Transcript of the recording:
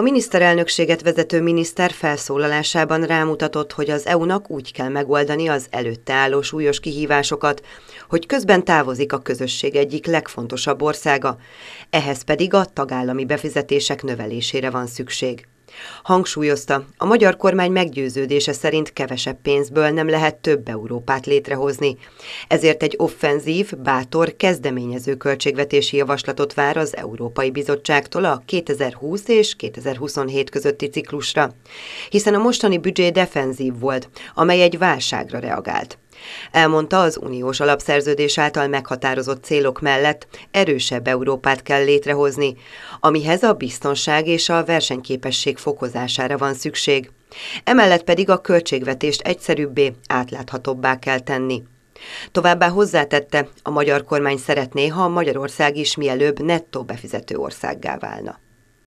A miniszterelnökséget vezető miniszter felszólalásában rámutatott, hogy az EU-nak úgy kell megoldani az előtte álló súlyos kihívásokat, hogy közben távozik a közösség egyik legfontosabb országa, ehhez pedig a tagállami befizetések növelésére van szükség. Hangsúlyozta, a magyar kormány meggyőződése szerint kevesebb pénzből nem lehet több Európát létrehozni. Ezért egy offenzív, bátor, kezdeményező költségvetési javaslatot vár az Európai Bizottságtól a 2020 és 2027 közötti ciklusra. Hiszen a mostani büdzsé defenzív volt, amely egy válságra reagált. Elmondta, az uniós alapszerződés által meghatározott célok mellett erősebb Európát kell létrehozni, amihez a biztonság és a versenyképesség fokozására van szükség. Emellett pedig a költségvetést egyszerűbbé, átláthatóbbá kell tenni. Továbbá hozzátette, a magyar kormány szeretné, ha Magyarország is mielőbb nettó befizető országgá válna.